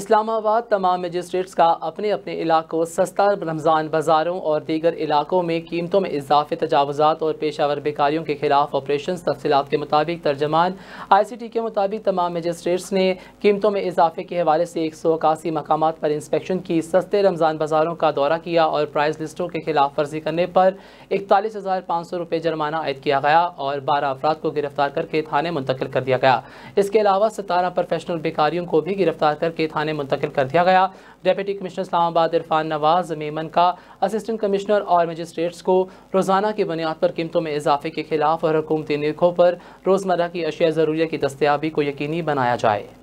इस्लामाबाद तमाम मजिस्ट्रेट्स का अपने अपने इलाकों सस्ता रमज़ान बाज़ारों और दीगर इलाकों में कीमतों में इजाफे तजावज़ात और पेशावर बेकारियों के खिलाफ ऑपरेशन तफसीत के मुताबिक तर्जमान आई सी टी के मुताबिक तमाम मजिस्ट्रेट्स ने कीमतों में इजाफे के हवाले से एक सौ इक्यासी मकाम पर इंस्पेक्शन की सस्ते रमज़ान बाज़ारों का दौरा किया और प्राइस लिस्टों के खिलाफ वर्जी करने पर इकतालीस हज़ार पाँच सौ रुपये जुर्माना आयद किया गया और बारह अफराद को गिरफ्तार करके थाने मुंतकिल कर दिया गया इसके अलावा सतारह प्रोफेशनल बेकारियों को भी गिरफ्तार करके थाने थाने मुंतकिल कर दिया गया डेप्यूटी कमिश्नर इस्लामाबाद इरफान नवाज मेमन का असिस्टेंट कमिश्नर और मजिस्ट्रेट्स को रोज़ाना की बुनियाद पर कीमतों में इजाफे के खिलाफ और हुकूमती निरखों पर रोज़मर्रा की अशिया ज़रूरिया की दस्तियाबी को यकीनी बनाया जाए